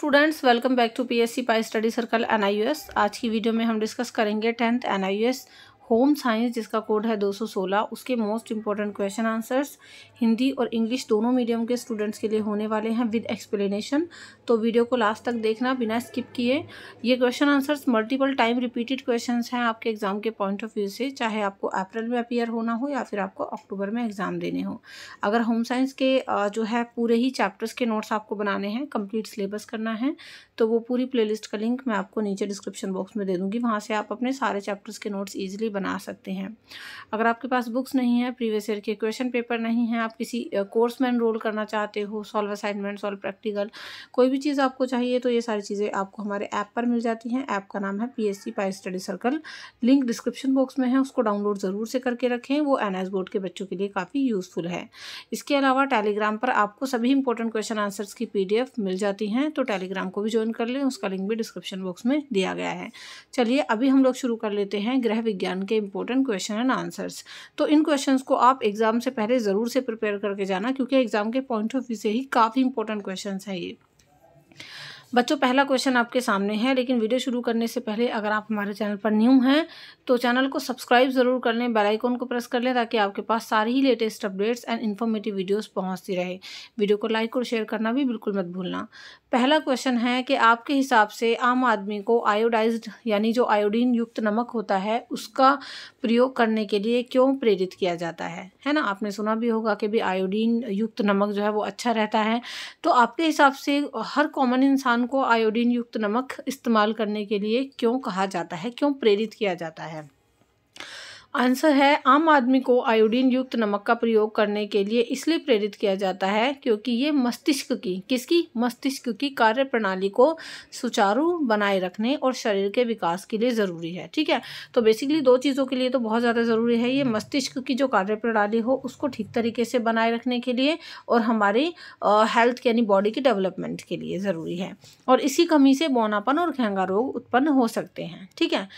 Students welcome back to PSC pi study circle NIUS आज की video में हम डिस्कस करेंगे टेंथ एनआईयूएस होम साइंस जिसका कोड है 216 उसके most important question answers Hindi और इंग्लिश दोनों मीडियम के स्टूडेंट्स के लिए होने वाले हैं विद एक्सप्लेनेशन तो वीडियो को लास्ट तक देखना बिना स्किप किए ये question answers multiple time repeated question हैं आपके एग्जाम के पॉइंट ऑफ व्यू से चाहे आपको अप्रैल में अपियर होना हो या फिर आपको अक्टूबर में एग्जाम देने हो अगर होम साइंस के जो है पूरे ही चैप्टर्स के नोट्स आपको बनाने हैं कंप्लीट सिलेबस करना है तो वो पूरी प्ले का लिंक मैं आपको नीचे डिस्क्रिप्शन बॉक्स में दे दूँगी वहाँ से आप अपने सारे चैप्टर्स के नोट्स ईजिली बना सकते हैं अगर आपके पास बुक्स नहीं है प्रीवियस ईयर के क्वेश्चन पेपर नहीं है आप किसी कोर्स में इनरोल करना चाहते हो सॉल्व असाइनमेंट सॉल्व प्रैक्टिकल कोई भी चीज़ आपको चाहिए तो ये सारी चीज़ें आपको हमारे ऐप पर मिल जाती हैं ऐप का नाम है P S C pi study circle link description box में है उसको डाउनलोड ज़रूर से करके रखें वो एन बोर्ड के बच्चों के लिए काफ़ी यूज़फुल है इसके अलावा टेलीग्राम पर आपको सभी इंपॉर्टेंट क्वेश्चन आंसर्स की पी मिल जाती हैं तो टेलीग्राम को भी ज्वाइन कर लें उसका लिंक भी डिस्क्रिप्शन बॉक्स में दिया गया है चलिए अभी हम लोग शुरू कर लेते हैं गृह विज्ञान के इंपॉर्टेंट क्वेश्चन एंड आंसर्स तो इन क्वेश्चन को आप एग्ज़ाम से पहले ज़रूर से प्रिपेयर करके जाना क्योंकि एग्ज़ाम के पॉइंट ऑफ व्यू से ही काफ़ी इंपॉर्टेंट क्वेश्चन है ये बच्चों पहला क्वेश्चन आपके सामने है लेकिन वीडियो शुरू करने से पहले अगर आप हमारे चैनल पर न्यू हैं तो चैनल को सब्सक्राइब ज़रूर कर लें बेल को प्रेस कर लें ताकि आपके पास सारी ही latest updates and informative videos पहुंचती रहे वीडियो को लाइक और शेयर करना भी बिल्कुल मत भूलना पहला क्वेश्चन है कि आपके हिसाब से आम आदमी को आयोडाइज यानी जो आयोडीन युक्त नमक होता है उसका प्रयोग करने के लिए क्यों प्रेरित किया जाता है है ना आपने सुना भी होगा कि भी आयोडीन युक्त नमक जो है वो अच्छा रहता है तो आपके हिसाब से हर कॉमन इंसान इंसान को आयोडीन युक्त नमक इस्तेमाल करने के लिए क्यों कहा जाता है क्यों प्रेरित किया जाता है आंसर है आम आदमी को आयोडीन युक्त नमक का प्रयोग करने के लिए इसलिए प्रेरित किया जाता है क्योंकि ये मस्तिष्क की किसकी मस्तिष्क की कार्य प्रणाली को सुचारू बनाए रखने और शरीर के विकास के लिए ज़रूरी है ठीक है तो बेसिकली दो चीज़ों के लिए तो बहुत ज़्यादा ज़रूरी है ये मस्तिष्क की जो कार्य प्रणाली हो उसको ठीक तरीके से बनाए रखने के लिए और हमारी हेल्थ यानी बॉडी की डेवलपमेंट के लिए ज़रूरी है और इसी कमी से बोनापन और खेंगा रोग उत्पन्न हो सकते हैं ठीक है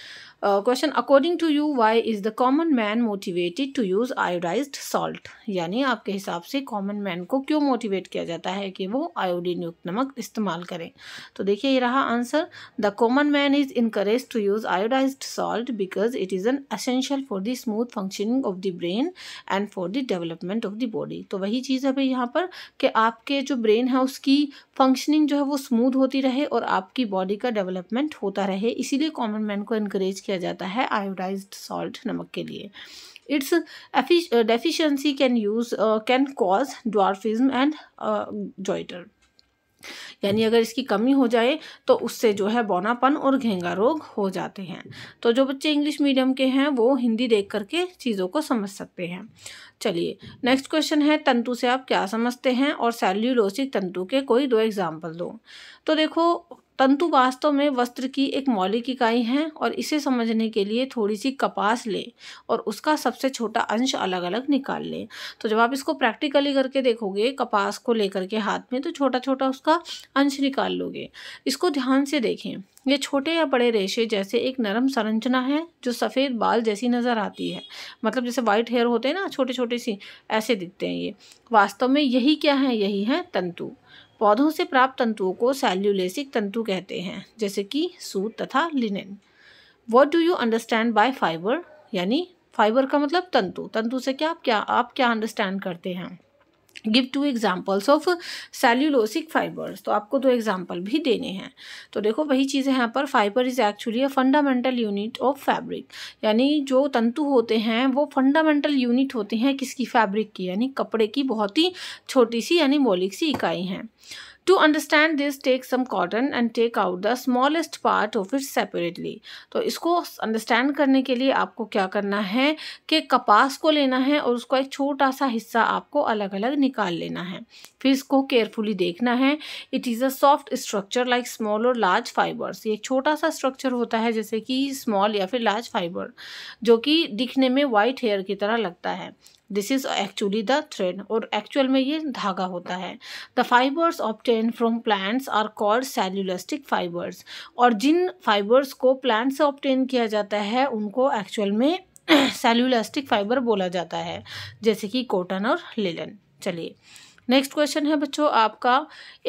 question according to you why is the common man motivated to use iodised salt यानी आपके हिसाब से कॉमन मैन को क्यों मोटिवेट किया जाता है कि वो आयोडीन युक्त नमक इस्तेमाल करें तो देखिए ये रहा answer the common man is encourage to use iodise salt because it is an essential for the smooth functioning of the brain and for the development of the body तो वही चीज़ है भाई यहाँ पर कि आपके जो ब्रेन है उसकी फंक्शनिंग जो है वो स्मूथ होती रहे और आपकी बॉडी का डेवलपमेंट होता रहे इसीलिए कॉमन मैन को इनक्रेज किया जाता है आयोडाइज सॉल्ट नमक के लिए its deficiency can use can cause dwarfism and goitre यानी अगर इसकी कमी हो जाए तो उससे जो है बौनापन और घेंगा रोग हो जाते हैं तो जो बच्चे इंग्लिश मीडियम के हैं वो हिंदी देख करके चीज़ों को समझ सकते हैं चलिए नेक्स्ट क्वेश्चन है तंतु से आप क्या समझते हैं और सेल्यूलोसिक तंतु के कोई दो एग्जाम्पल दो तो देखो तंतु वास्तव में वस्त्र की एक मौलिक इकाई है और इसे समझने के लिए थोड़ी सी कपास लें और उसका सबसे छोटा अंश अलग अलग निकाल लें तो जब आप इसको प्रैक्टिकली करके देखोगे कपास को लेकर के हाथ में तो छोटा छोटा उसका अंश निकाल लोगे इसको ध्यान से देखें ये छोटे या बड़े रेशे जैसे एक नरम संरचना है जो सफ़ेद बाल जैसी नज़र आती है मतलब जैसे वाइट हेयर होते हैं ना छोटे छोटे सी ऐसे दिखते हैं ये वास्तव में यही क्या है यही है तंतु पौधों से प्राप्त तंतुओं को सेल्यूलेसिक तंतु कहते हैं जैसे कि सूत तथा linen what do you understand by fibre यानी फाइबर का मतलब तंतु तंतु से क्या आप क्या आप क्या अंडरस्टैंड करते हैं give two examples of cellulosic fibres तो आपको दो एग्जाम्पल भी देने हैं तो देखो वही चीज़ें यहाँ पर fibre is actually a fundamental unit of fabric यानी जो तंतु होते हैं वो फंडामेंटल यूनिट होते हैं किसकी फैब्रिक की यानी कपड़े की बहुत ही छोटी सी यानी मौलिक सी इकाई हैं to understand this take some cotton and take out the smallest part of it separately तो इसको अंडरस्टैंड करने के लिए आपको क्या करना है कि कपास को लेना है और उसका एक छोटा सा हिस्सा आपको अलग अलग निकाल लेना है फिर इसको केयरफुली देखना है it is a soft structure like small और लार्ज फाइबर्स ये छोटा सा स्ट्रक्चर होता है जैसे कि स्मॉल या फिर लार्ज फाइबर जो कि दिखने में वाइट हेयर की तरह लगता है this is actually the thread और एक्चुअल में ये धागा होता है the fibres obtain from plants are called cellulosic fibres और जिन फाइबर्स को प्लांट्स से ऑप्टेन किया जाता है उनको एक्चुअल में सेल्युलस्टिक फाइबर बोला जाता है जैसे कि कॉटन और लेलन चलिए नेक्स्ट क्वेश्चन है बच्चों आपका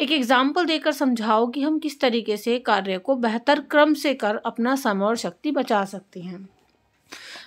एक एग्जाम्पल देकर समझाओ कि हम किस तरीके से कार्य को बेहतर क्रम से कर अपना समय और शक्ति बचा सकते हैं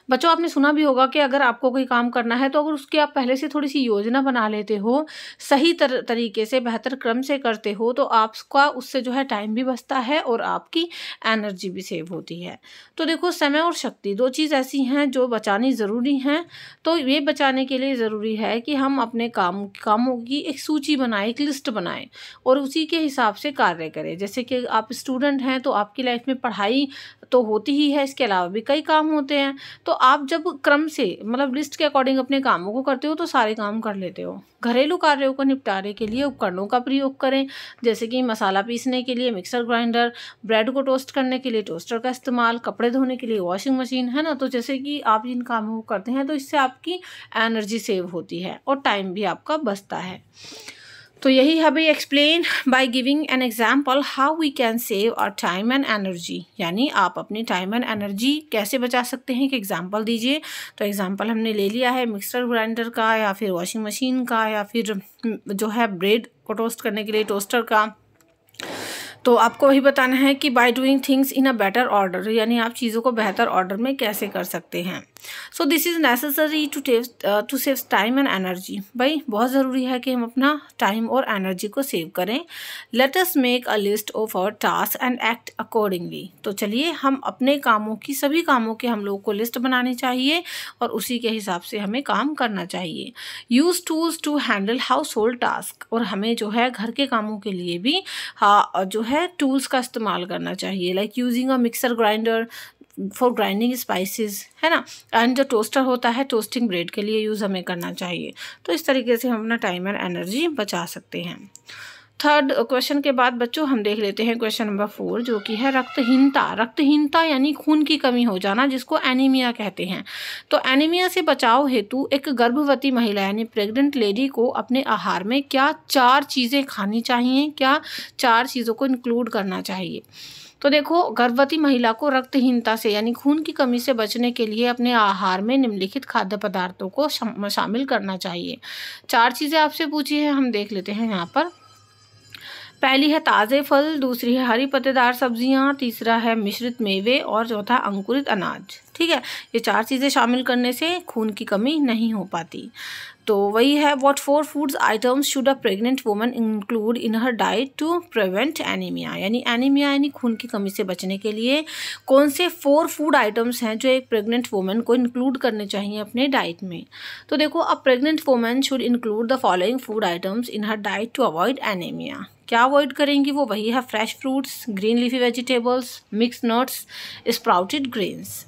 बच्चों आपने सुना भी होगा कि अगर आपको कोई काम करना है तो अगर उसकी आप पहले से थोड़ी सी योजना बना लेते हो सही तर, तरीके से बेहतर क्रम से करते हो तो आपका उससे जो है टाइम भी बचता है और आपकी एनर्जी भी सेव होती है तो देखो समय और शक्ति दो चीज़ ऐसी हैं जो बचानी ज़रूरी हैं तो ये बचाने के लिए ज़रूरी है कि हम अपने काम कामों की एक सूची बनाएं एक लिस्ट बनाएं और उसी के हिसाब से कार्य करें जैसे कि आप स्टूडेंट हैं तो आपकी लाइफ में पढ़ाई तो होती ही है इसके अलावा भी कई काम होते हैं तो आप जब क्रम से मतलब लिस्ट के अकॉर्डिंग अपने कामों को करते हो तो सारे काम कर लेते हो घरेलू कार्यों को निपटारे के लिए उपकरणों का प्रयोग करें जैसे कि मसाला पीसने के लिए मिक्सर ग्राइंडर ब्रेड को टोस्ट करने के लिए टोस्टर का इस्तेमाल कपड़े धोने के लिए वॉशिंग मशीन है ना तो जैसे कि आप इन कामों को करते हैं तो इससे आपकी एनर्जी सेव होती है और टाइम भी आपका बचता है तो यही है भाई explain by giving an example how we can save our time and energy यानी आप अपनी टाइम एंड एनर्जी कैसे बचा सकते हैं कि एग्जांपल दीजिए तो एग्जांपल हमने ले लिया है मिक्सर ग्राइंडर का या फिर वॉशिंग मशीन का या फिर हम्म, जो है ब्रेड को टोस्ट करने के लिए टोस्टर का तो आपको वही बताना है कि by doing things in a better order यानी आप चीज़ों को बेहतर ऑर्डर में कैसे कर सकते हैं so this is necessary to to save time and energy भाई बहुत ज़रूरी है कि हम अपना टाइम और एनर्जी को सेव करें let's make a list of our task and act accordingly तो चलिए हम अपने कामों की सभी कामों के हम लोगों को लिस्ट बनानी चाहिए और उसी के हिसाब से हमें काम करना चाहिए use tools to handle household task और हमें जो है घर के कामों के लिए भी हाँ जो है टूल्स का इस्तेमाल करना चाहिए like using a mixer grinder for grinding spices है ना एंड जो टोस्टर होता है टोस्टिंग ब्रेड के लिए यूज़ हमें करना चाहिए तो इस तरीके से हम अपना टाइम एंड एनर्जी बचा सकते हैं थर्ड क्वेश्चन uh, के बाद बच्चों हम देख लेते हैं क्वेश्चन नंबर फोर जो कि है रक्तहीनता रक्तहीनता यानी खून की कमी हो जाना जिसको एनीमिया कहते हैं तो एनीमिया से बचाव हेतु एक गर्भवती महिला यानी प्रेग्नेंट लेडी को अपने आहार में क्या चार चीज़ें खानी चाहिए क्या चार चीज़ों को इंक्लूड करना चाहिए तो देखो गर्भवती महिला को रक्तहीनता से यानी खून की कमी से बचने के लिए अपने आहार में निम्नलिखित खाद्य पदार्थों को शामिल करना चाहिए चार चीज़ें आपसे पूछी हैं हम देख लेते हैं यहाँ पर पहली है ताज़े फल दूसरी है हरी पत्तेदार सब्जियाँ तीसरा है मिश्रित मेवे और चौथा अंकुरित अनाज ठीक है ये चार चीज़ें शामिल करने से खून की कमी नहीं हो पाती तो वही है what four foods items should a pregnant woman include in her diet to prevent anaemia यानी एनीमिया यानी खून की कमी से बचने के लिए कौन से फोर फूड आइटम्स हैं जो एक प्रेग्नेंट वुमन को इंक्लूड करने चाहिए अपने डाइट में तो देखो a pregnant woman should include the following food items in her diet to avoid anaemia क्या अवॉइड करेंगी वो वही है fresh fruits green leafy vegetables mix nuts sprouted grains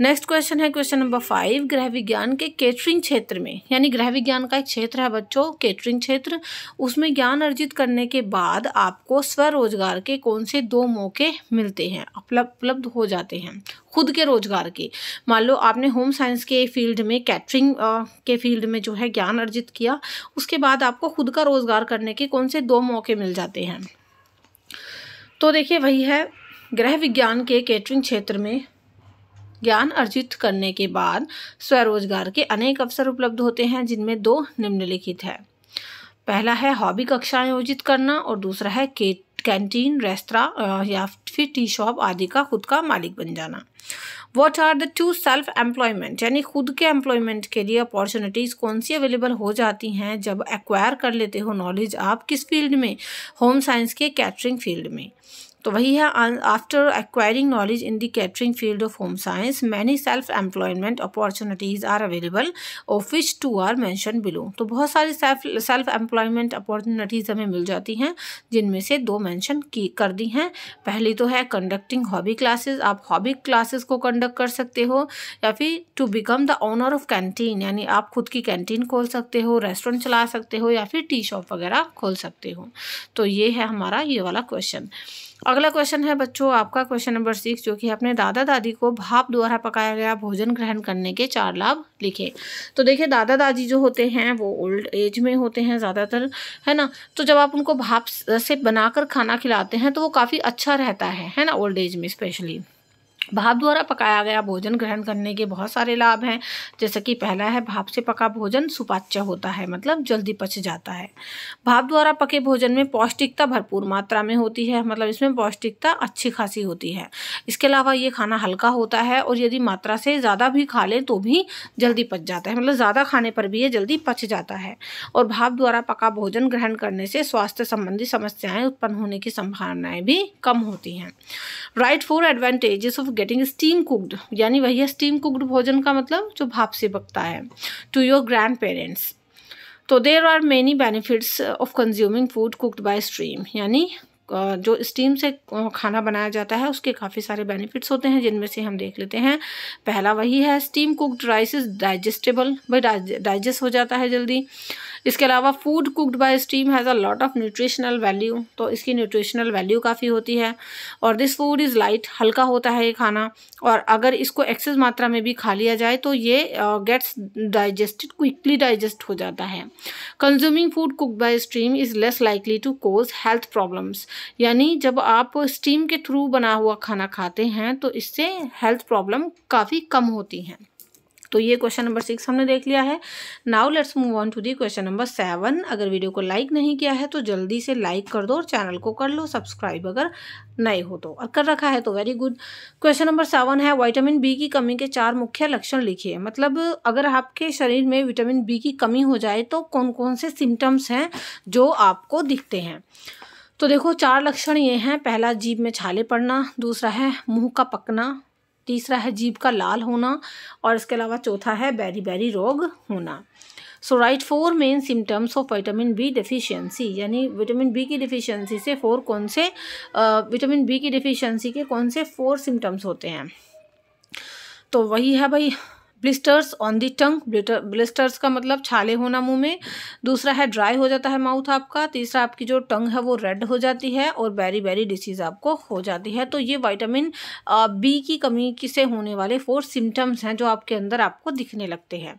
next question है क्वेश्चन नंबर फाइव गृह विज्ञान के केटरिंग क्षेत्र में यानी गृह विज्ञान का एक क्षेत्र है बच्चों केटरिंग क्षेत्र उसमें ज्ञान अर्जित करने के बाद आपको स्वरोजगार के कौन से दो मौके मिलते हैं उपलब्ध हो जाते हैं खुद के रोजगार के मान लो आपने होम साइंस के फील्ड में कैटरिंग के फील्ड में जो है ज्ञान अर्जित किया उसके बाद आपको खुद का रोजगार करने के कौन से दो मौके मिल जाते हैं तो देखिए वही है गृह विज्ञान के केटरिंग क्षेत्र में ज्ञान अर्जित करने के बाद स्वरोजगार के अनेक अवसर उपलब्ध होते हैं जिनमें दो निम्नलिखित है पहला है हॉबी कक्षाएं आयोजित करना और दूसरा है के कैंटीन रेस्तरा या फिर टी शॉप आदि का खुद का मालिक बन जाना what are the two self employment यानी खुद के एम्प्लॉयमेंट के लिए अपॉर्चुनिटीज़ कौन सी अवेलेबल हो जाती हैं जब एक्वायर कर लेते हो नॉलेज आप किस फील्ड में होम साइंस के कैटरिंग फील्ड में तो वही है after acquiring knowledge in the catering field of home science many self employment opportunities are available of which two are mention below तो बहुत सारी सेल्फ सेल्फ एम्प्लॉयमेंट अपॉर्चुनिटीज़ हमें मिल जाती हैं जिनमें से दो मैंशन की कर दी हैं पहली तो है कंडक्टिंग हॉबी क्लासेस आप हॉबी क्लासेस को कंडक्ट कर सकते हो या फिर to become the owner of canteen यानी आप खुद की कैंटीन खोल सकते हो रेस्टोरेंट चला सकते हो या फिर टी शॉप वगैरह खोल सकते हो तो ये है हमारा ये वाला क्वेश्चन अगला क्वेश्चन है बच्चों आपका क्वेश्चन नंबर सिक्स जो कि अपने दादा दादी को भाप द्वारा पकाया गया भोजन ग्रहण करने के चार लाभ लिखे तो देखिए दादा दादी जो होते हैं वो ओल्ड एज में होते हैं ज़्यादातर है ना तो जब आप उनको भाप से बनाकर खाना खिलाते हैं तो वो काफ़ी अच्छा रहता है है ना ओल्ड एज में स्पेशली भाप द्वारा पकाया गया भोजन ग्रहण करने के बहुत सारे लाभ हैं जैसे कि पहला है भाप से पका भोजन सुपाच्य होता है मतलब जल्दी पच जाता है भाप द्वारा पके भोजन में पौष्टिकता भरपूर मात्रा में होती है मतलब इसमें पौष्टिकता अच्छी खासी होती है इसके अलावा ये खाना हल्का होता है और यदि मात्रा से ज़्यादा भी खा लें तो भी जल्दी पच जाता है मतलब ज़्यादा खाने पर भी ये जल्दी पच जाता है और भाप द्वारा पका भोजन ग्रहण करने से स्वास्थ्य संबंधी समस्याएँ उत्पन्न होने की संभावनाएँ भी कम होती हैं write four advantages of getting steam cooked यानी वही है स्टीम कुकड भोजन का मतलब जो भाप से पकता है टू योर ग्रैंड पेरेंट्स तो there are many benefits of consuming food cooked by stream यानी जो स्टीम से खाना बनाया जाता है उसके काफ़ी सारे बेनिफिट्स होते हैं जिनमें से हम देख लेते हैं पहला वही है steam cooked rice is digestible भाई डाइजेस्ट हो जाता है जल्दी इसके अलावा food cooked by steam has a lot of nutritional value तो इसकी न्यूट्रिशनल वैल्यू काफ़ी होती है और दिस फूड इज़ लाइट हल्का होता है ये खाना और अगर इसको एक्सेस मात्रा में भी खा लिया जाए तो ये गेट्स डाइजेस्टेड क्विकली डाइजेस्ट हो जाता है consuming food cook by steam is less likely to cause health problems यानी जब आप स्टीम के थ्रू बना हुआ खाना खाते हैं तो इससे हेल्थ प्रॉब्लम काफ़ी कम होती हैं तो ये क्वेश्चन नंबर सिक्स हमने देख लिया है now let's move on to the question number seven अगर वीडियो को लाइक नहीं किया है तो जल्दी से लाइक कर दो और चैनल को कर लो सब्सक्राइब अगर नए हो तो और कर रखा है तो very good question number seven है विटामिन बी की कमी के चार मुख्य लक्षण लिखिए मतलब अगर आपके शरीर में विटामिन बी की कमी हो जाए तो कौन कौन से सिम्टम्स हैं जो आपको दिखते हैं तो देखो चार लक्षण ये हैं पहला जीभ में छाले पड़ना दूसरा है मुंह का पकना तीसरा है जीभ का लाल होना और इसके अलावा चौथा है बैरी बैरी रोग होना so write four main symptoms of vitamin B deficiency यानी विटामिन बी की डिफिशियंसी से फोर कौन से विटामिन बी की डिफिशियंसी के कौन से फोर सिम्टम्स होते हैं तो वही है भाई blisters on the tongue blisters का मतलब छाले होना मुंह में दूसरा है ड्राई हो जाता है माउथ आपका तीसरा आपकी जो टंग है वो रेड हो जाती है और बेरी बेरी डिसीज़ आपको हो जाती है तो ये वाइटामिन बी की कमी की से होने वाले फोर सिम्टम्स हैं जो आपके अंदर आपको दिखने लगते हैं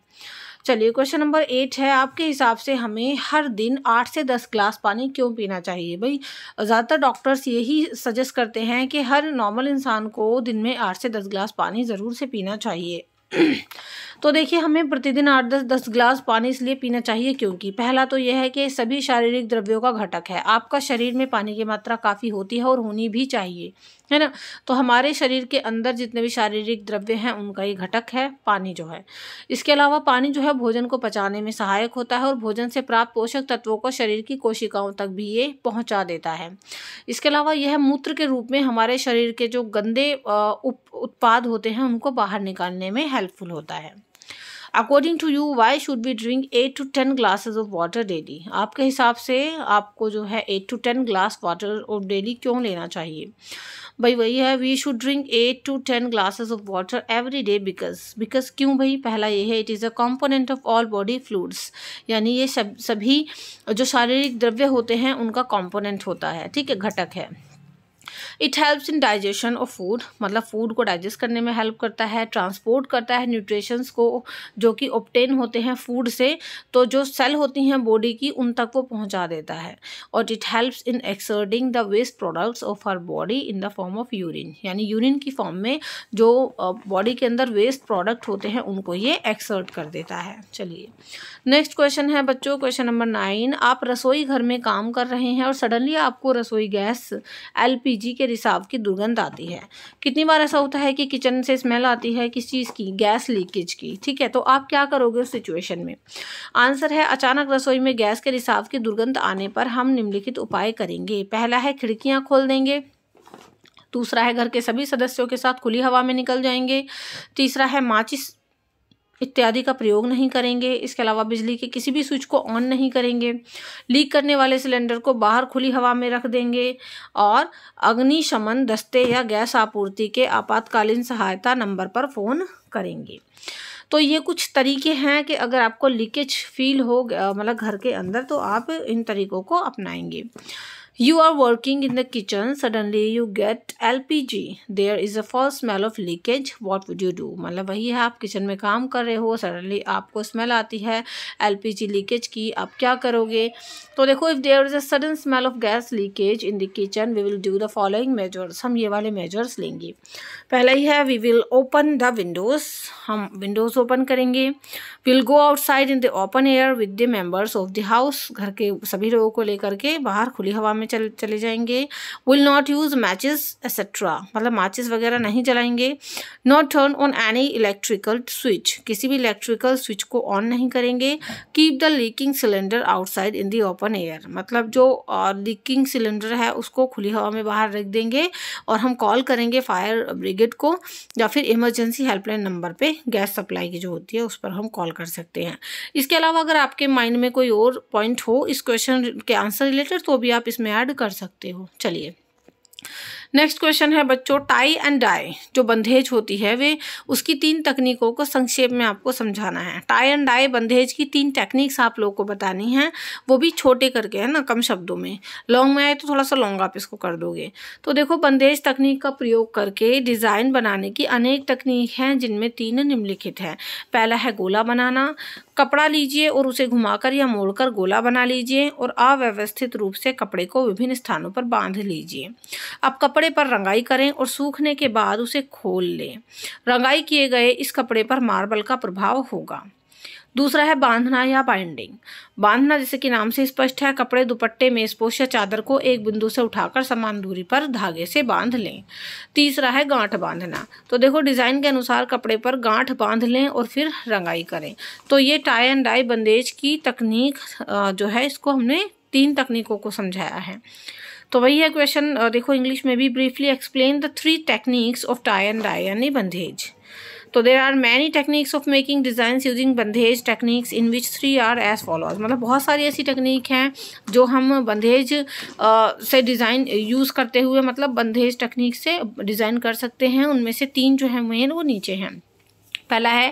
चलिए क्वेश्चन नंबर एट है आपके हिसाब से हमें हर दिन आठ से दस ग्लास पानी क्यों पीना चाहिए भाई ज़्यादातर डॉक्टर्स यही सजेस्ट करते हैं कि हर नॉर्मल इंसान को दिन में आठ से दस ग्लास पानी ज़रूर से पीना चाहिए तो देखिए हमें प्रतिदिन आठ दस दस ग्लास पानी इसलिए पीना चाहिए क्योंकि पहला तो यह है कि सभी शारीरिक द्रव्यों का घटक है आपका शरीर में पानी की मात्रा काफ़ी होती है और होनी भी चाहिए है ना तो हमारे शरीर के अंदर जितने भी शारीरिक द्रव्य हैं उनका ये घटक है पानी जो है इसके अलावा पानी जो है भोजन को पचाने में सहायक होता है और भोजन से प्राप्त पोषक तत्वों को शरीर की कोशिकाओं तक भी ये पहुंचा देता है इसके अलावा यह मूत्र के रूप में हमारे शरीर के जो गंदे उप उत्पाद होते हैं उनको बाहर निकालने में हेल्पफुल होता है according to you why should be drink eight to ten glasses of water daily आपके हिसाब से आपको जो है eight to ten glass water और डेली क्यों लेना चाहिए भाई वही है we should drink eight to ten glasses of water every day because because क्यों भाई पहला ये है it is a component of all body fluids यानी ये सब सभी जो शारीरिक द्रव्य होते हैं उनका कॉम्पोनेंट होता है ठीक है घटक है it helps in digestion of food मतलब फूड को डाइजेस्ट करने में हेल्प करता है ट्रांसपोर्ट करता है न्यूट्रिशंस को जो कि ऑप्टेन होते हैं फूड से तो जो सेल होती हैं बॉडी की उन तक वो पहुंचा देता है और it helps in excreting the waste products of our body in the form of urine यानी यूरिन की फॉर्म में जो बॉडी के अंदर वेस्ट प्रोडक्ट होते हैं उनको ये एक्सर्ट कर देता है चलिए नेक्स्ट क्वेश्चन है बच्चों क्वेश्चन नंबर नाइन आप रसोई घर में काम कर रहे हैं और सडनली आपको रसोई गैस एल के रिसाव की दुर्गंध आती है कितनी बार ऐसा होता है कि किचन से स्मेल आती है किस चीज़ की गैस लीकेज की ठीक है तो आप क्या करोगे उस सिचुएशन में आंसर है अचानक रसोई में गैस के रिसाव की दुर्गंध आने पर हम निम्नलिखित उपाय करेंगे पहला है खिड़कियाँ खोल देंगे दूसरा है घर के सभी सदस्यों के साथ खुली हवा में निकल जाएंगे तीसरा है माचिस इत्यादि का प्रयोग नहीं करेंगे इसके अलावा बिजली के किसी भी स्विच को ऑन नहीं करेंगे लीक करने वाले सिलेंडर को बाहर खुली हवा में रख देंगे और अग्निशमन दस्ते या गैस आपूर्ति के आपातकालीन सहायता नंबर पर फ़ोन करेंगे तो ये कुछ तरीके हैं कि अगर आपको लीकेज फील हो मतलब घर के अंदर तो आप इन तरीकों को अपनाएंगे You are working in the kitchen, suddenly you get LPG. There is a false smell of leakage. What would you do? मतलब वही है आप किचन में काम कर रहे हो सडनली आपको स्मेल आती है एल पी जी लीकेज की आप क्या करोगे तो देखो if there is a sudden smell of gas leakage in the kitchen we will do the following measures हम ये वाले मेजर्स लेंगे पहला ही है we will open the windows हम विंडोज़ ओपन करेंगे will go outside in the open air with the members of the house घर के सभी लोगों को लेकर के बाहर खुली हवा में चल चले जाएंगे will not use matches etcetera मतलब माचिस वगैरह नहीं जलाएंगे not turn on any electrical switch किसी भी इलेक्ट्रिकल स्विच को ऑन नहीं करेंगे keep the leaking cylinder outside in the open open air मतलब जो लीकिंग सिलेंडर है उसको खुली हवा में बाहर रख देंगे और हम कॉल करेंगे फायर ब्रिगेड को या फिर इमरजेंसी हेल्पलाइन नंबर पे गैस सप्लाई की जो होती है उस पर हम कॉल कर सकते हैं इसके अलावा अगर आपके माइंड में कोई और पॉइंट हो इस क्वेश्चन के आंसर रिलेटेड तो भी आप इसमें ऐड कर सकते हो चलिए नेक्स्ट क्वेश्चन है बच्चों टाई एंड डाई जो बंधेज होती है वे उसकी तीन तकनीकों को संक्षेप में आपको समझाना है टाई एंड डाई बंधेज की तीन टेक्निक्स आप लोगों को बतानी है वो भी छोटे करके है ना कम शब्दों में लॉन्ग में आए तो थोड़ा सा लॉन्ग आप इसको कर दोगे तो देखो बंधेज तकनीक का प्रयोग करके डिज़ाइन बनाने की अनेक तकनीक हैं जिनमें तीन निम्नलिखित हैं पहला है गोला बनाना कपड़ा लीजिए और उसे घुमाकर या मोड़कर गोला बना लीजिए और अव्यवस्थित रूप से कपड़े को विभिन्न स्थानों पर बांध लीजिए अब कपड़े पर रंगाई करें और सूखने के बाद उसे खोल लें रंगाई किए गए इस कपड़े पर मार्बल का प्रभाव होगा दूसरा है बांधना या बाइंडिंग बांधना जैसे कि नाम से स्पष्ट है कपड़े दुपट्टे में स्पोश या चादर को एक बिंदु से उठाकर समान दूरी पर धागे से बांध लें तीसरा है गांठ बांधना तो देखो डिज़ाइन के अनुसार कपड़े पर गांठ बांध लें और फिर रंगाई करें तो ये टाई एंड डाई बंदेज की तकनीक जो है इसको हमने तीन तकनीकों को समझाया है तो वही है क्वेश्चन देखो इंग्लिश में भी briefly explain the three techniques of tie and dye यानी बंधेज तो there are many techniques of making design using bandhej techniques in which three are as followers मतलब बहुत सारी ऐसी टेक्निक हैं जो हम बंधेज से डिज़ाइन यूज़ करते हुए मतलब बंधेज टेक्निक से डिज़ाइन कर सकते हैं उनमें से तीन जो है मेन वो नीचे हैं पहला है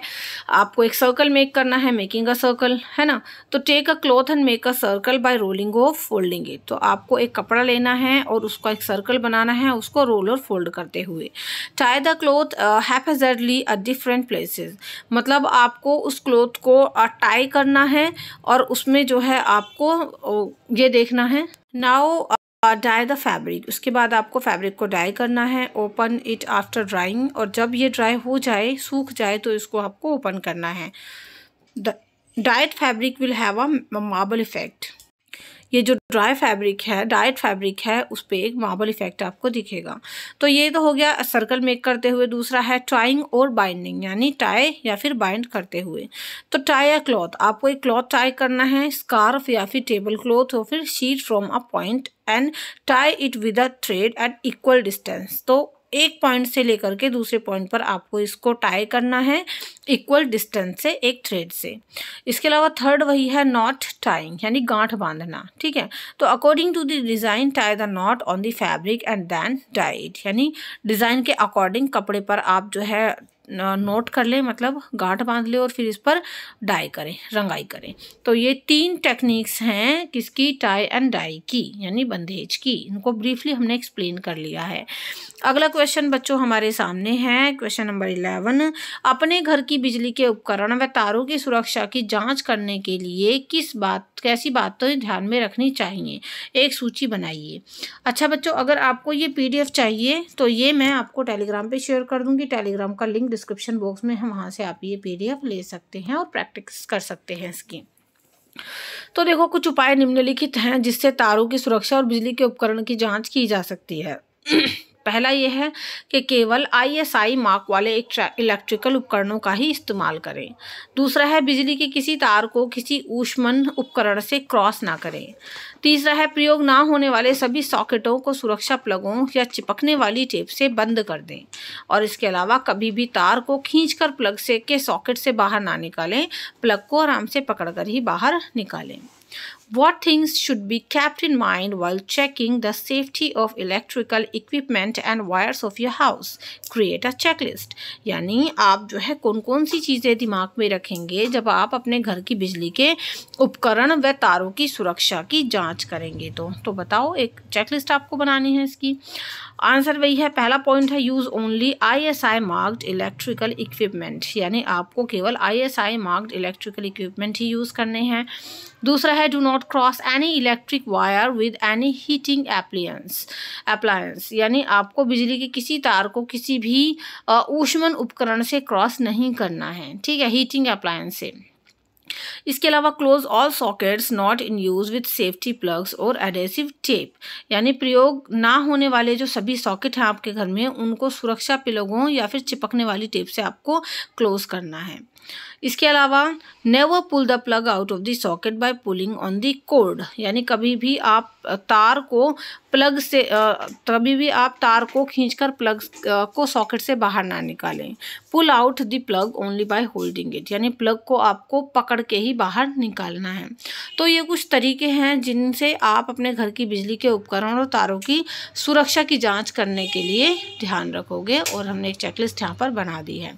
आपको एक सर्कल मेक करना है मेकिंग अ सर्कल है ना तो take a cloth and make a circle by rolling और फोल्डिंग इट तो आपको एक कपड़ा लेना है और उसका एक सर्कल बनाना है उसको रोल और फोल्ड करते हुए tie the cloth haphazardly a different places मतलब आपको उस क्लोथ को टाई uh, करना है और उसमें जो है आपको uh, ये देखना है नाउ और डाई द फैब्रिक उसके बाद आपको फैब्रिक को डाई करना है ओपन इट आफ्टर ड्राइंग और जब ये ड्राई हो जाए सूख जाए तो इसको आपको ओपन करना है the dyed fabric will have a marble effect ये जो ड्राई फैब्रिक है डाइट फैब्रिक है उस पर एक मार्बल इफेक्ट आपको दिखेगा तो ये तो हो गया सर्कल मेक करते हुए दूसरा है टाइंग और बाइंडिंग यानी टाई या फिर बाइंड करते हुए तो टाई या क्लॉथ आपको एक क्लॉथ टाई करना है स्कार्फ या फिर टेबल क्लॉथ और फिर sheet from a point and tie it with a thread at equal distance तो एक पॉइंट से लेकर के दूसरे पॉइंट पर आपको इसको टाई करना है इक्वल डिस्टेंस से एक थ्रेड से इसके अलावा थर्ड वही है नॉट टाइंग यानी गांठ बांधना ठीक है तो according to the design tie the knot on the fabric and then tight यानी डिज़ाइन के अकॉर्डिंग कपड़े पर आप जो है नोट कर लें मतलब गांठ बांध लें और फिर इस पर डाई करें रंगाई करें तो ये तीन टेक्निक्स हैं किसकी टाई एंड डाई की यानी बंदेज की इनको ब्रीफली हमने एक्सप्लेन कर लिया है अगला क्वेश्चन बच्चों हमारे सामने है क्वेश्चन नंबर इलेवन अपने घर की बिजली के उपकरण व तारों की सुरक्षा की जाँच करने के लिए किस बात कैसी तो बातें तो ध्यान में रखनी चाहिए एक सूची बनाइए अच्छा बच्चों अगर आपको ये पीडीएफ चाहिए तो ये मैं आपको टेलीग्राम पे शेयर कर दूंगी टेलीग्राम का लिंक डिस्क्रिप्शन बॉक्स में है वहाँ से आप ये पीडीएफ ले सकते हैं और प्रैक्टिस कर सकते हैं इसकी तो देखो कुछ उपाय निम्नलिखित हैं जिससे तारों की सुरक्षा और बिजली के उपकरण की जाँच की जा सकती है पहला यह है कि केवल आईएसआई मार्क वाले इलेक्ट्रिकल उपकरणों का ही इस्तेमाल करें दूसरा है बिजली के किसी तार को किसी ऊष्मन उपकरण से क्रॉस ना करें तीसरा है प्रयोग ना होने वाले सभी सॉकेटों को सुरक्षा प्लगों या चिपकने वाली टेप से बंद कर दें और इसके अलावा कभी भी तार को खींच प्लग से के सॉकेट से बाहर ना निकालें प्लग को आराम से पकड़कर ही बाहर निकालें What things should be kept in mind while checking the safety of electrical equipment and wires of your house? Create a checklist. यानी आप जो है कौन कौन सी चीज़ें दिमाग में रखेंगे जब आप अपने घर की बिजली के उपकरण व तारों की सुरक्षा की जांच करेंगे तो तो बताओ एक चेकलिस्ट आपको बनानी है इसकी आंसर वही है पहला पॉइंट है use only ISI marked electrical equipment यानी आपको केवल आईएसआई मार्क्ड इलेक्ट्रिकल इक्विपमेंट ही यूज़ करने हैं दूसरा है do not cross any electric wire with any heating appliance appliance यानी आपको बिजली के किसी तार को किसी भी ऊष्मन उपकरण से क्रॉस नहीं करना है ठीक है हीटिंग अप्लायंस से इसके अलावा close all sockets not in use with safety plugs और एडेसिव टेप यानी प्रयोग ना होने वाले जो सभी सॉकेट हैं आपके घर में उनको सुरक्षा प्लगों या फिर चिपकने वाली टेप से आपको क्लोज करना है इसके अलावा never pull the plug out of the socket by pulling on the cord यानी कभी भी आप तार को प्लग से कभी भी आप तार को खींचकर प्लग को सॉकेट से बाहर ना निकालें pull out the plug only by holding it यानी प्लग को आपको पकड़ के ही बाहर निकालना है तो ये कुछ तरीके हैं जिनसे आप अपने घर की बिजली के उपकरण और तारों की सुरक्षा की जांच करने के लिए ध्यान रखोगे और हमने एक चेकलिस्ट यहाँ पर बना दी है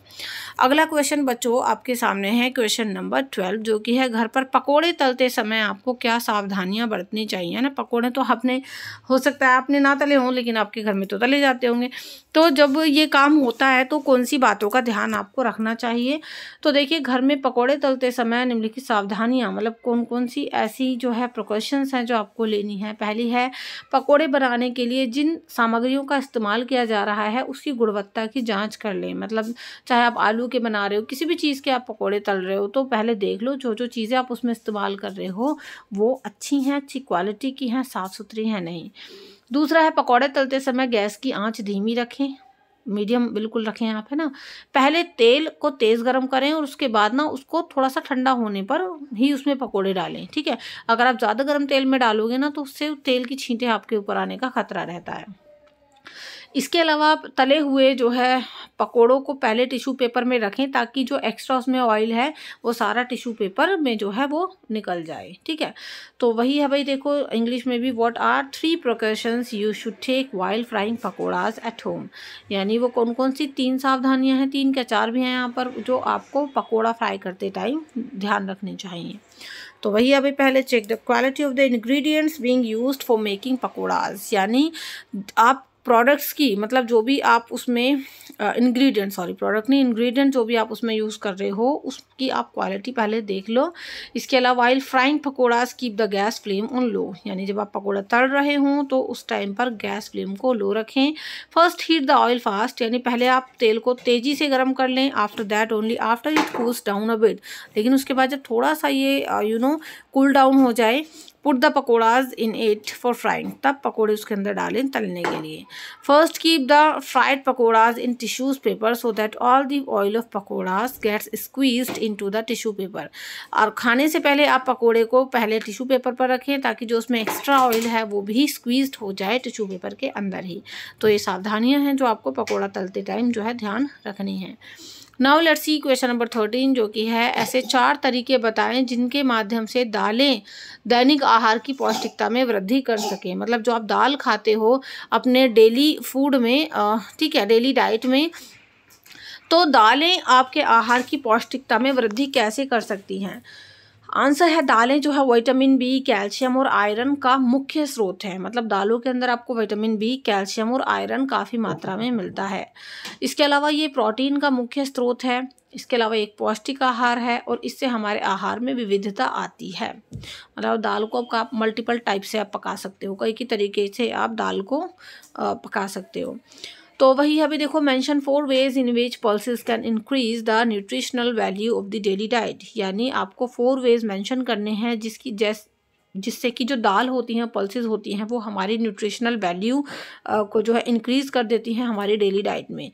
अगला क्वेश्चन बच्चों आपके सामने है क्वेश्चन नंबर ट्वेल्व जो कि है घर पर पकोड़े तलते समय आपको क्या सावधानियां बरतनी चाहिए ना पकोड़े तो आपने हो सकता है आपने ना तले हों लेकिन आपके घर में तो तले जाते होंगे तो जब ये काम होता है तो कौन सी बातों का ध्यान आपको रखना चाहिए तो देखिए घर में पकौड़े तलते समय निम्नलिखित सावधानियाँ मतलब कौन कौन सी ऐसी जो है प्रिकॉशंस हैं जो आपको लेनी है पहली है पकौड़े बनाने के लिए जिन सामग्रियों का इस्तेमाल किया जा रहा है उसकी गुणवत्ता की जाँच कर लें मतलब चाहे आप आलू आलू के बना रहे हो किसी भी चीज़ के आप पकौड़े तल रहे हो तो पहले देख लो जो जो चीज़ें आप उसमें इस्तेमाल कर रहे हो वो अच्छी हैं अच्छी क्वालिटी की हैं साफ़ सुथरी हैं नहीं दूसरा है पकौड़े तलते समय गैस की आँच धीमी रखें मीडियम बिल्कुल रखें आप है ना पहले तेल को तेज़ गर्म करें और उसके बाद ना उसको थोड़ा सा ठंडा होने पर ही उसमें पकोड़े डालें ठीक है अगर आप ज़्यादा गर्म तेल में डालोगे ना तो उससे तेल की छींटे आपके ऊपर आने का खतरा रहता है इसके अलावा तले हुए जो है पकोड़ों को पहले टिश्यू पेपर में रखें ताकि जो एक्स्ट्रा उसमें ऑयल है वो सारा टिश्यू पेपर में जो है वो निकल जाए ठीक है तो वही है भाई देखो इंग्लिश में भी what are three precautions you should take while frying pakoras at home यानी वो कौन कौन सी तीन सावधानियाँ हैं तीन क्या चार भी हैं यहाँ पर जो आपको पकौड़ा फ्राई करते टाइम ध्यान रखने चाहिए तो वही अभी पहले check the quality of the ingredients being used for making pakoras यानी आप प्रोडक्ट्स की मतलब जो भी आप उसमें इंग्रेडिएंट सॉरी प्रोडक्ट नहीं इंग्रेडिएंट जो भी आप उसमें यूज़ कर रहे हो उसकी आप क्वालिटी पहले देख लो इसके अलावा while frying pakoras keep the gas flame on low यानी जब आप पकौड़ा तल रहे हों तो उस टाइम पर गैस फ्लेम को लो रखें first heat the oil fast यानी पहले आप तेल को तेज़ी से गर्म कर लें after that only after it cools down a bit लेकिन उसके बाद जब थोड़ा सा ये यू नो कूल डाउन हो जाए put the pakoras in it for frying तब पकौड़े उसके अंदर डालें तलने के लिए first keep the fried pakoras in tissues paper so that all the oil of pakoras gets squeeze into the tissue paper और खाने से पहले आप पकौड़े को पहले टिश्यू पेपर पर रखें ताकि जो उसमें एक्स्ट्रा ऑयल है वो भी स्क्वीज हो जाए टिश्यू पेपर के अंदर ही तो ये सावधानियाँ हैं जो आपको पकौड़ा तलते टाइम जो है ध्यान रखनी है now let's see question number thirteen जो कि है ऐसे चार तरीके बताएं जिनके माध्यम से दालें दैनिक आहार की पौष्टिकता में वृद्धि कर सकें मतलब जो आप दाल खाते हो अपने डेली फूड में ठीक है डेली डाइट में तो दालें आपके आहार की पौष्टिकता में वृद्धि कैसे कर सकती हैं आंसर है दालें जो है विटामिन बी कैल्शियम और आयरन का मुख्य स्रोत है मतलब दालों के अंदर आपको विटामिन बी कैल्शियम और आयरन काफ़ी मात्रा में मिलता है इसके अलावा ये प्रोटीन का मुख्य स्रोत है इसके अलावा एक पौष्टिक आहार है और इससे हमारे आहार में विविधता आती है मतलब दाल को आप मल्टीपल टाइप से आप पका सकते हो कई की तरीके से आप दाल को पका सकते हो तो वही अभी देखो mention four ways in ways pulses can increase the nutritional value of the daily diet यानी आपको फोर वेज मेंशन करने हैं जिसकी जैस जिससे कि जो दाल होती हैं पल्सेस होती हैं वो हमारी न्यूट्रिशनल वैल्यू को जो है इंक्रीज़ कर देती हैं हमारी डेली डाइट में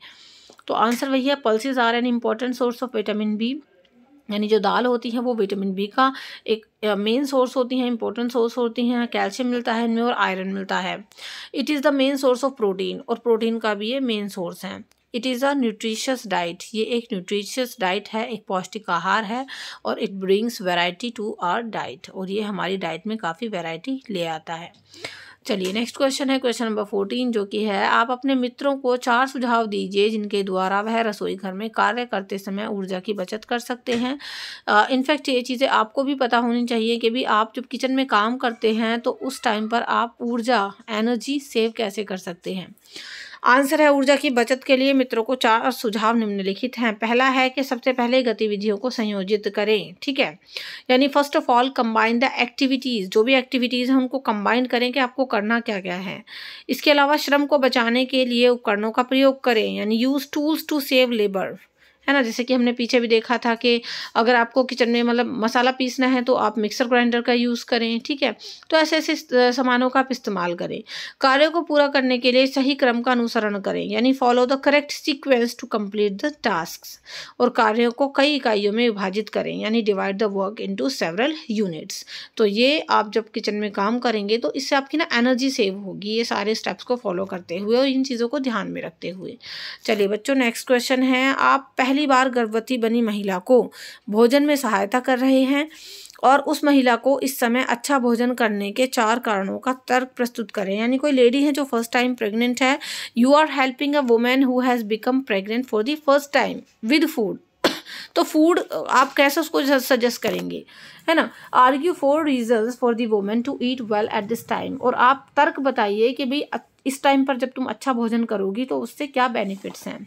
तो आंसर वही है pulses are an important source of vitamin B यानी जो दाल होती है वो विटामिन बी का एक मेन सोर्स होती हैं इंपॉर्टेंट सोर्स होती हैं कैल्शियम मिलता है इनमें और आयरन मिलता है it is the main source of protein और प्रोटीन का भी ये मेन सोर्स है it is a nutritious diet ये एक न्यूट्रिशियस डाइट है एक पौष्टिक आहार है और it brings variety to our diet और ये हमारी डाइट में काफ़ी वेराइटी ले आता है चलिए नेक्स्ट क्वेश्चन है क्वेश्चन नंबर फोर्टीन जो कि है आप अपने मित्रों को चार सुझाव दीजिए जिनके द्वारा वह रसोई घर में कार्य करते समय ऊर्जा की बचत कर सकते हैं इनफैक्ट ये चीज़ें आपको भी पता होनी चाहिए कि भी आप जब किचन में काम करते हैं तो उस टाइम पर आप ऊर्जा एनर्जी सेव कैसे कर सकते हैं आंसर है ऊर्जा की बचत के लिए मित्रों को चार सुझाव निम्नलिखित हैं पहला है कि सबसे पहले गतिविधियों को संयोजित करें ठीक है यानी first of all combine the activities जो भी एक्टिविटीज़ हैं उनको कंबाइन करें कि आपको करना क्या क्या है इसके अलावा श्रम को बचाने के लिए उपकरणों का प्रयोग करें यानी use tools to save labour है ना जैसे कि हमने पीछे भी देखा था कि अगर आपको किचन में मतलब मसाला पीसना है तो आप मिक्सर ग्राइंडर का यूज़ करें ठीक है तो ऐसे ऐसे सामानों का आप इस्तेमाल करें कार्यों को पूरा करने के लिए सही क्रम का अनुसरण करें यानी follow the correct sequence to complete the task और कार्यों को कई इकाइयों में विभाजित करें यानी divide the work into several units तो ये आप जब किचन में काम करेंगे तो इससे आपकी ना एनर्जी सेव होगी ये सारे स्टेप्स को फॉलो करते हुए और इन चीज़ों को ध्यान में रखते हुए चलिए बच्चों नेक्स्ट क्वेश्चन है आप पहले पहली बार गर्भवती बनी महिला को भोजन में सहायता कर रहे हैं और उस महिला को इस समय अच्छा भोजन करने के चार कारणों का तर्क प्रस्तुत करें यानी कोई लेडी है जो फर्स्ट टाइम प्रेग्नेंट है you are helping a women who has become pregnant for the first time with food तो फूड आप कैसे उसको सजेस्ट करेंगे है ना argue four reasons for the women to eat well at this time और आप तर्क बताइए कि भाई इस टाइम पर जब तुम अच्छा भोजन करोगी तो उससे क्या बेनिफिट्स हैं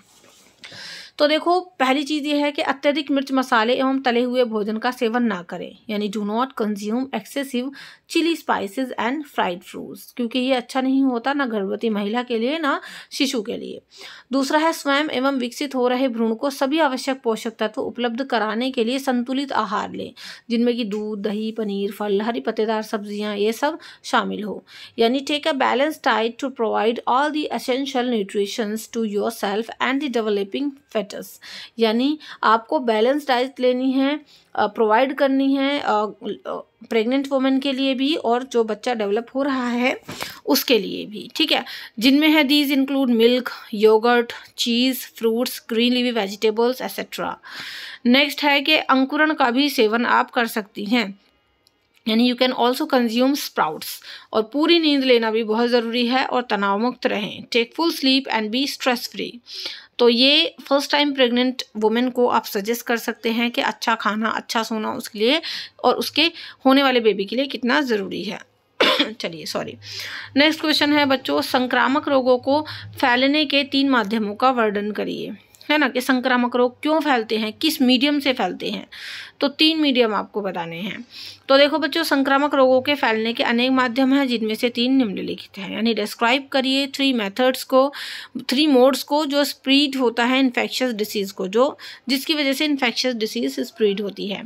तो देखो पहली चीज़ ये है कि अत्यधिक मिर्च मसाले एवं तले हुए भोजन का सेवन ना करें यानी do not consume excessive chilli spices and fried fruits क्योंकि ये अच्छा नहीं होता ना गर्भवती महिला के लिए ना शिशु के लिए दूसरा है स्वयं एवं विकसित हो रहे भ्रूण को सभी आवश्यक पोषक तत्व उपलब्ध कराने के लिए संतुलित आहार लें जिनमें कि दूध दही पनीर फल हरी पत्तेदार सब्जियाँ ये सब शामिल हो यानी take a balance diet to provide all the essential nutritions to yourself and the developing fat diets यानी आपको बैलेंस डाइट लेनी है प्रोवाइड करनी है प्रेग्नेंट वुमेन के लिए भी और जो बच्चा डेवलप हो रहा है उसके लिए भी ठीक है जिनमें है these include milk yogurt cheese fruits green leafy vegetables etcetera next है कि अंकुरण का भी सेवन आप कर सकती हैं यानी you can also consume sprouts और पूरी नींद लेना भी बहुत ज़रूरी है और तनाव मुक्त रहें take full sleep and be stress free तो ये फर्स्ट टाइम प्रेग्नेंट वुमेन को आप सजेस्ट कर सकते हैं कि अच्छा खाना अच्छा सोना उसके लिए और उसके होने वाले बेबी के लिए कितना ज़रूरी है चलिए सॉरी नेक्स्ट क्वेश्चन है बच्चों संक्रामक रोगों को फैलने के तीन माध्यमों का वर्णन करिए है ना कि संक्रामक रोग क्यों फैलते हैं किस मीडियम से फैलते हैं तो तीन मीडियम आपको बताने हैं तो देखो बच्चों संक्रामक रोगों के फैलने के अनेक माध्यम हैं जिनमें से तीन निम्नलिखित हैं यानी डिस्क्राइब करिए थ्री मेथड्स को थ्री मोड्स को जो स्प्रीड होता है इन्फेक्शस डिसीज़ को जो जिसकी वजह से इन्फेक्शस डिसीज़ स्प्रीड होती है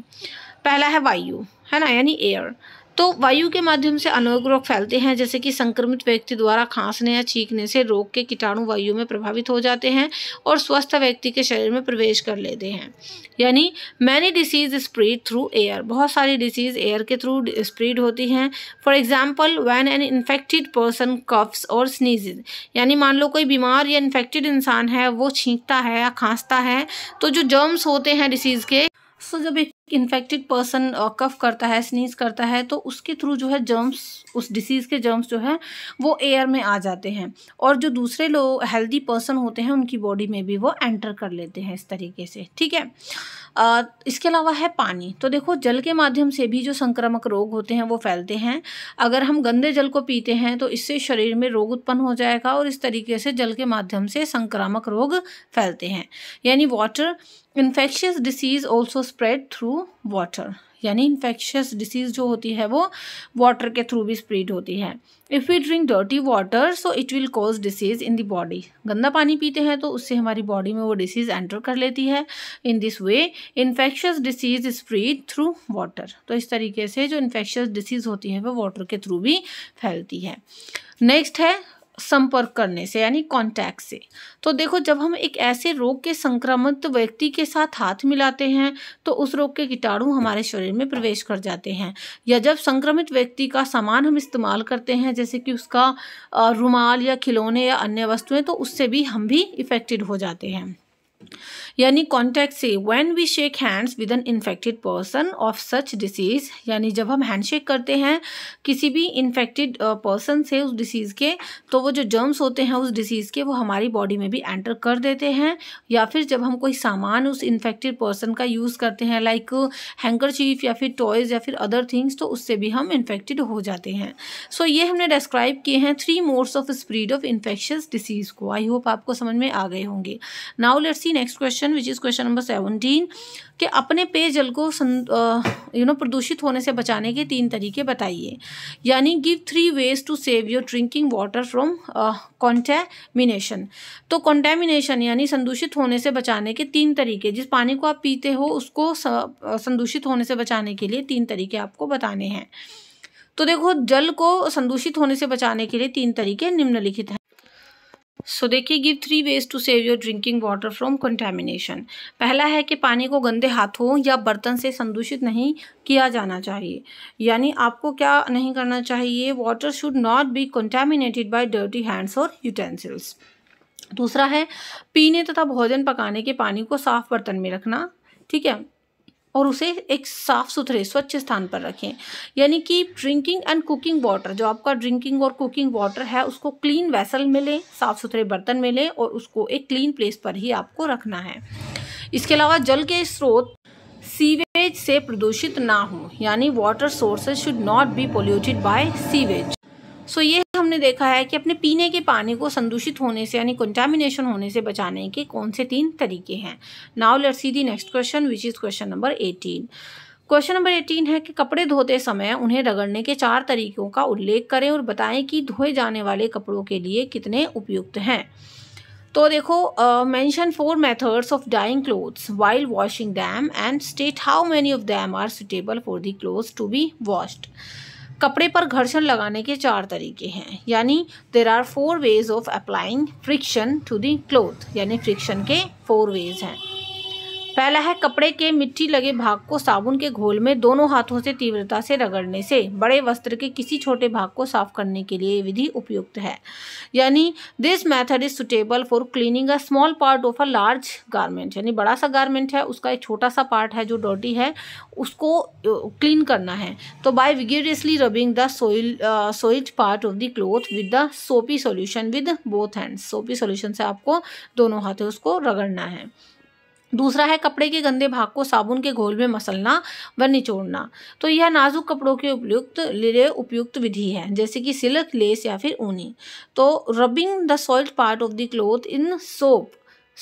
पहला है वायु है ना यानी एयर तो वायु के माध्यम से अनेक रोग फैलते हैं जैसे कि संक्रमित व्यक्ति द्वारा खांसने या छींकने से रोग के कीटाणु वायु में प्रभावित हो जाते हैं और स्वस्थ व्यक्ति के शरीर में प्रवेश कर लेते हैं यानी many disease spread through air बहुत सारी डिसीज एयर के थ्रू स्प्रीड होती हैं for example when an infected person coughs और स्नीजेज यानी मान लो कोई बीमार या इन्फेक्टेड इंसान है वो छींकता है या खांसता है तो जो जर्म्स होते हैं डिसीज़ के सो so, जब एक इन्फेक्टेड पर्सन कफ करता है स्नीज करता है तो उसके थ्रू जो है जर्म्स उस डिसीज़ के जर्म्स जो है वो एयर में आ जाते हैं और जो दूसरे लोग हेल्दी पर्सन होते हैं उनकी बॉडी में भी वो एंटर कर लेते हैं इस तरीके से ठीक है आ, इसके अलावा है पानी तो देखो जल के माध्यम से भी जो संक्रामक रोग होते हैं वो फैलते हैं अगर हम गंदे जल को पीते हैं तो इससे शरीर में रोग उत्पन्न हो जाएगा और इस तरीके से जल के माध्यम से संक्रामक रोग फैलते हैं यानी water infectious disease also spread through water यानी इन्फेक्शियस डिसीज़ जो होती है वो वाटर के थ्रू भी स्प्रेड होती है if we drink dirty water so it will cause disease in the body गंदा पानी पीते हैं तो उससे हमारी बॉडी में वो डिसीज़ एंटर कर लेती है in this way infectious disease spread through water तो इस तरीके से जो इन्फेक्शियस डिसीज़ होती है वो वाटर के थ्रू भी फैलती है नेक्स्ट है संपर्क करने से यानी कांटेक्ट से तो देखो जब हम एक ऐसे रोग के संक्रमित व्यक्ति के साथ हाथ मिलाते हैं तो उस रोग के कीटाणु हमारे शरीर में प्रवेश कर जाते हैं या जब संक्रमित व्यक्ति का सामान हम इस्तेमाल करते हैं जैसे कि उसका रुमाल या खिलौने या अन्य वस्तुएं तो उससे भी हम भी इफेक्टेड हो जाते हैं यानी कॉन्टैक्ट से when we shake hands with an infected person of such disease यानी जब हम हैंडशेक करते हैं किसी भी इन्फेक्टेड पर्सन से उस डिसीज़ के तो वो जो जर्म्स होते हैं उस डिसीज़ के वो हमारी बॉडी में भी एंटर कर देते हैं या फिर जब हम कोई सामान उस इन्फेक्टेड पर्सन का यूज़ करते हैं लाइक हैंकर चीफ या फिर टॉयज़ या फिर अदर थिंग्स तो उससे भी हम इन्फेक्टेड हो जाते हैं सो so, ये हमने डिस्क्राइब किए हैं three modes of spread of infectious disease को आई होप आपको समझ में आ गए होंगे now let's see next question question which is question number seventeen कि अपने पेयजल को यू नो प्रदूषित होने से बचाने के तीन तरीके बताइए यानी give three ways to save your drinking water from contamination तो कॉन्टेमिनेशन यानी संदूषित होने से बचाने के तीन तरीके जिस पानी को आप पीते हो उसको संदूषित होने से बचाने के लिए तीन तरीके आपको बताने हैं तो देखो जल को संदूषित होने से बचाने के लिए तीन तरीके निम्नलिखित हैं सो देखिए give three ways to save your drinking water from contamination पहला है कि पानी को गंदे हाथों या बर्तन से संदूषित नहीं किया जाना चाहिए यानी आपको क्या नहीं करना चाहिए water should not be contaminated by dirty hands और यूटेंसिल्स दूसरा है पीने तथा भोजन पकाने के पानी को साफ बर्तन में रखना ठीक है और उसे एक साफ़ सुथरे स्वच्छ स्थान पर रखें यानी कि ड्रिंकिंग एंड कुकिंग वाटर जो आपका ड्रिंकिंग और कुकिंग वाटर है उसको क्लीन वैसल में लें साफ़ सुथरे बर्तन में लें और उसको एक क्लीन प्लेस पर ही आपको रखना है इसके अलावा जल के स्रोत सीवेज से प्रदूषित ना हो यानी water sources should not be polluted by sewage so ये हमने देखा है कि अपने पीने के पानी को संदूषित होने से यानी कंटामिनेशन होने से बचाने के कौन से तीन तरीके हैं now let's see the next question which is question number eighteen question number eighteen है कि कपड़े धोते समय उन्हें रगड़ने के चार तरीकों का उल्लेख करें और बताएं कि धोए जाने वाले कपड़ों के लिए कितने उपयुक्त हैं तो देखो mention four methods of drying clothes while washing them and state how many of them are suitable for the clothes to be washed कपड़े पर घर्षण लगाने के चार तरीके हैं यानी there are four ways of applying friction to the cloth यानी फ्रिक्शन के फोर वेज हैं पहला है कपड़े के मिट्टी लगे भाग को साबुन के घोल में दोनों हाथों से तीव्रता से रगड़ने से बड़े वस्त्र के किसी छोटे भाग को साफ करने के लिए विधि उपयुक्त है यानी this method is suitable for cleaning a small part of a large garment यानी बड़ा सा गारमेंट है उसका एक छोटा सा पार्ट है जो डॉटी है उसको क्लीन करना है तो by vigorously rubbing the soil soiled part of the cloth with the soapy solution with both hands soapy solution से आपको दोनों हाथों उसको रगड़ना है दूसरा है कपड़े के गंदे भाग को साबुन के घोल में मसलना व निचोड़ना तो यह नाजुक कपड़ों के उपयुक्त लिए उपयुक्त विधि है जैसे कि सिल्क लेस या फिर ऊनी तो rubbing the soiled part of the cloth in soap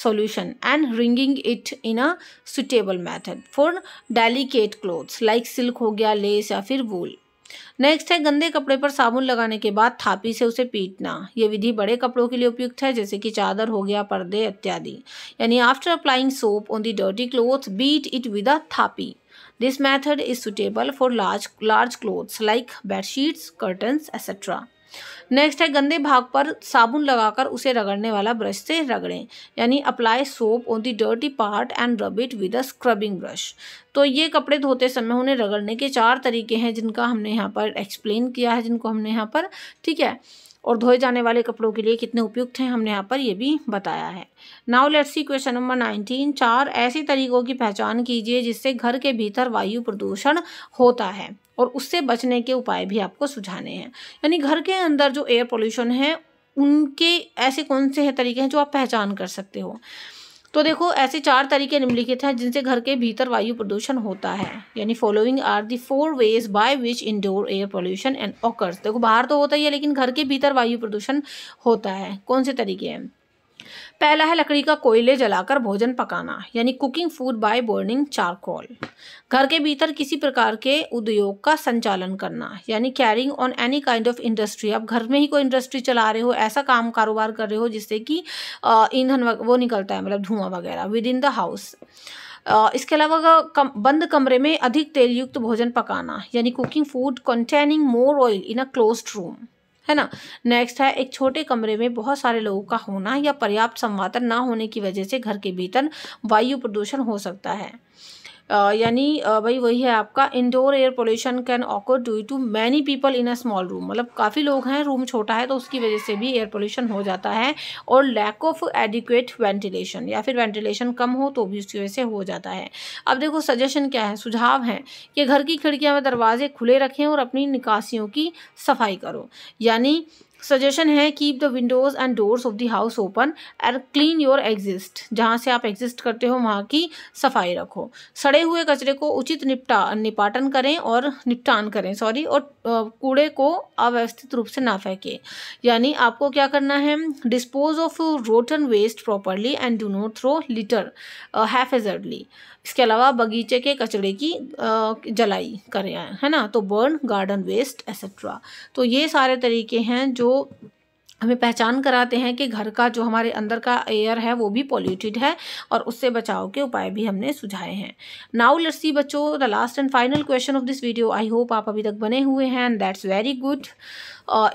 solution and wringing it in a suitable method for delicate clothes like silk हो गया लेस या फिर वूल नेक्स्ट है गंदे कपड़े पर साबुन लगाने के बाद थापी से उसे पीटना ये विधि बड़े कपड़ों के लिए उपयुक्त है जैसे कि चादर हो गया पर्दे इत्यादि यानी after applying soap on the dirty cloth beat it with a thapi this method is suitable for large large clothes like bedsheets curtains etcetera next है गंदे भाग पर साबुन लगाकर उसे रगड़ने वाला ब्रश से रगड़ें यानी apply soap on the dirty part and rub it with a scrubbing brush तो ये कपड़े धोते समय उन्हें रगड़ने के चार तरीके हैं जिनका हमने यहाँ पर एक्सप्लेन किया है जिनको हमने यहाँ पर ठीक है और धोए जाने वाले कपड़ों के लिए कितने उपयुक्त हैं हमने यहाँ पर ये भी बताया है now let's see question number nineteen चार ऐसे तरीकों की पहचान कीजिए जिससे घर के भीतर वायु प्रदूषण होता है और उससे बचने के उपाय भी आपको सुझाने हैं यानी घर के अंदर जो एयर पोल्यूशन है उनके ऐसे कौन से है तरीके हैं जो आप पहचान कर सकते हो तो देखो ऐसे चार तरीके निम्नलिखित हैं जिनसे घर के भीतर वायु प्रदूषण होता है यानी following are the four ways by which indoor air pollution and occurs देखो बाहर तो होता ही है लेकिन घर के भीतर वायु प्रदूषण होता है कौन से तरीके हैं पहला है लकड़ी का कोयले जलाकर भोजन पकाना यानी cooking food by burning charcoal घर के भीतर किसी प्रकार के उद्योग का संचालन करना यानी carrying on any kind of industry आप घर में ही कोई इंडस्ट्री चला रहे हो ऐसा काम कारोबार कर रहे हो जिससे कि ईंधन वो निकलता है मतलब धुआं वगैरह विद इन द हाउस इसके अलावा कम, बंद कमरे में अधिक तेलयुक्त भोजन पकाना यानी cooking food containing more oil in a closed room है ना नेक्स्ट है एक छोटे कमरे में बहुत सारे लोगों का होना या पर्याप्त संवादन ना होने की वजह से घर के भीतर वायु प्रदूषण हो सकता है यानी भाई वही है आपका indoor air pollution can occur due to many people in a small room मतलब काफ़ी लोग हैं रूम छोटा है तो उसकी वजह से भी एयर पोल्यूशन हो जाता है और लैक ऑफ एडिक्वेट वेंटिलेशन या फिर वेंटिलेशन कम हो तो भी उसकी वजह से हो जाता है अब देखो सजेशन क्या है सुझाव है कि घर की खिड़कियाँ व दरवाजे खुले रखें और अपनी निकासियों की सफाई करो यानी सजेशन है keep the windows and doors of the house open and clean your exhaust जहाँ से आप एग्जिस्ट करते हो वहाँ की सफाई रखो सड़े हुए कचरे को उचित निपटा निपाटन करें और निपटान करें सॉरी और कूड़े को अव्यवस्थित रूप से ना फेंकें यानी आपको क्या करना है dispose of rotten waste properly and do not throw litter haphazardly इसके अलावा बगीचे के कचड़े की जलाई करें है ना तो बर्न गार्डन वेस्ट एसेट्रा तो ये सारे तरीके हैं जो हमें पहचान कराते हैं कि घर का जो हमारे अंदर का एयर है वो भी पॉल्यूटेड है और उससे बचाव के उपाय भी हमने सुझाए हैं नाउ लर्सी बच्चो बच्चों the last and final question of this video I hope आप अभी तक बने हुए हैं and that's very good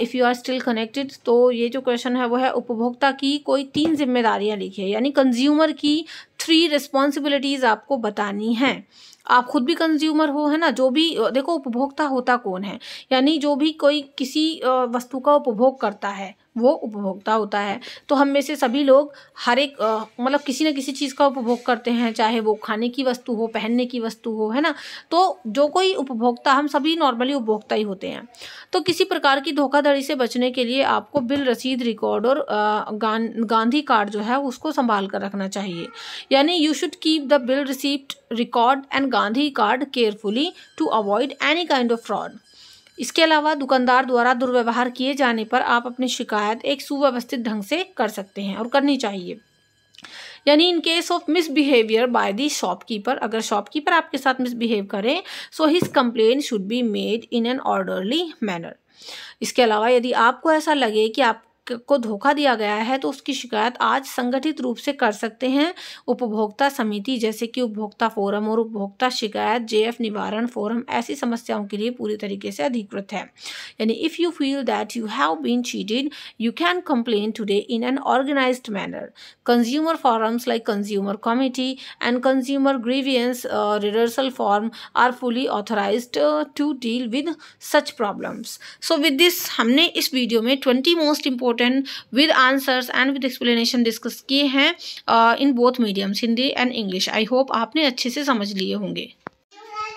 if you are still connected तो ये जो क्वेश्चन है वो है उपभोक्ता की कोई तीन जिम्मेदारियाँ है यानी कंज्यूमर की थ्री रिस्पॉन्सिबिलिटीज़ आपको बतानी हैं आप खुद भी कंज्यूमर हो है ना जो भी देखो उपभोक्ता होता कौन है यानी जो भी कोई किसी uh, वस्तु का उपभोग करता है वो उपभोक्ता होता है तो हम में से सभी लोग हर एक मतलब किसी न किसी चीज़ का उपभोग करते हैं चाहे वो खाने की वस्तु हो पहनने की वस्तु हो है ना तो जो कोई उपभोक्ता हम सभी नॉर्मली उपभोक्ता ही होते हैं तो किसी प्रकार की धोखाधड़ी से बचने के लिए आपको बिल रसीद रिकॉर्ड और गान, गांधी कार्ड जो है उसको संभाल कर रखना चाहिए यानी you should keep the bill receipt record and guarantee card carefully to avoid any kind of fraud इसके अलावा दुकानदार द्वारा दुर्व्यवहार किए जाने पर आप अपनी शिकायत एक सुव्यवस्थित ढंग से कर सकते हैं और करनी चाहिए यानी in case of misbehaviour by the shopkeeper अगर शॉपकीपर आपके साथ मिसबिहेव करें so his complain should be made in an orderly manner इसके अलावा यदि आपको ऐसा लगे कि आप को धोखा दिया गया है तो उसकी शिकायत आज संगठित रूप से कर सकते हैं उपभोक्ता समिति जैसे कि उपभोक्ता फोरम और उपभोक्ता शिकायत जेएफ निवारण फोरम ऐसी समस्याओं के लिए पूरी तरीके से अधिकृत है यानी if you feel that you have been cheated you can complain today in an organise manner consumer forums like consumer committee and consumer grievances redressal forum are fully authorise to deal with such problems so with this हमने इस video में twenty most important important with answers and with explanation discuss किए हैं in both mediums Hindi and English I hope आपने अच्छे से समझ लिए होंगे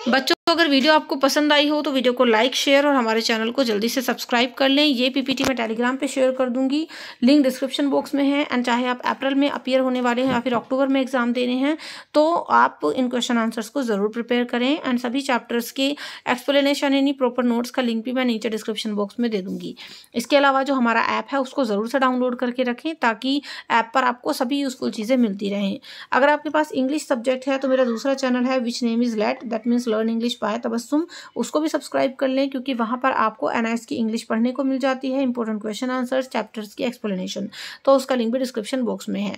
बच्चों तो अगर वीडियो आपको पसंद आई हो तो वीडियो को लाइक शेयर और हमारे चैनल को जल्दी से सब्सक्राइब कर लें ये पीपीटी मैं टेलीग्राम पे शेयर कर दूंगी लिंक डिस्क्रिप्शन बॉक्स में है एंड चाहे आप अप्रैल में अपियर होने वाले हैं या फिर अक्टूबर में एग्ज़ाम देने हैं तो आप इन क्वेश्चन आंसर्स को ज़रूर प्रिपेयर करें एंड सभी चैप्टर्स के एक्सप्लेनेशन यानी प्रॉपर नोट्स का लिंक भी मैं नीचे डिस्क्रिप्शन बॉक्स में दे दूँगी इसके अलावा जो हमारा ऐप है उसको ज़रूर से डाउनलोड करके रखें ताकि ऐप पर आपको सभी यूज़फुल चीज़ें मिलती रहें अगर आपके पास इंग्लिश सब्जेक्ट है तो मेरा दूसरा चैनल है which name is let that means learn English पाए तबस्सुम उसको भी सब्सक्राइब कर लें क्योंकि वहाँ पर आपको एन की इंग्लिश पढ़ने को मिल जाती है इंपॉर्टेंट क्वेश्चन आंसर्स चैप्टर्स की एक्सप्लेनेशन तो उसका लिंक भी डिस्क्रिप्शन बॉक्स में है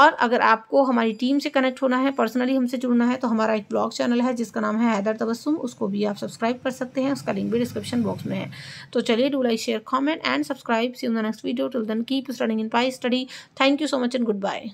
और अगर आपको हमारी टीम से कनेक्ट होना है पर्सनली हमसे जुड़ना है तो हमारा एक ब्लॉग चैनल है जिसका नाम है हैदर तबस्सुम उसको भी आप सब्सक्राइब कर सकते हैं उसका लिंक भी डिस्क्रिप्शन बॉक्स में है तो चलिए do like share comment and subscribe see in the next video till then keep studying in pi study thank you so much and good bye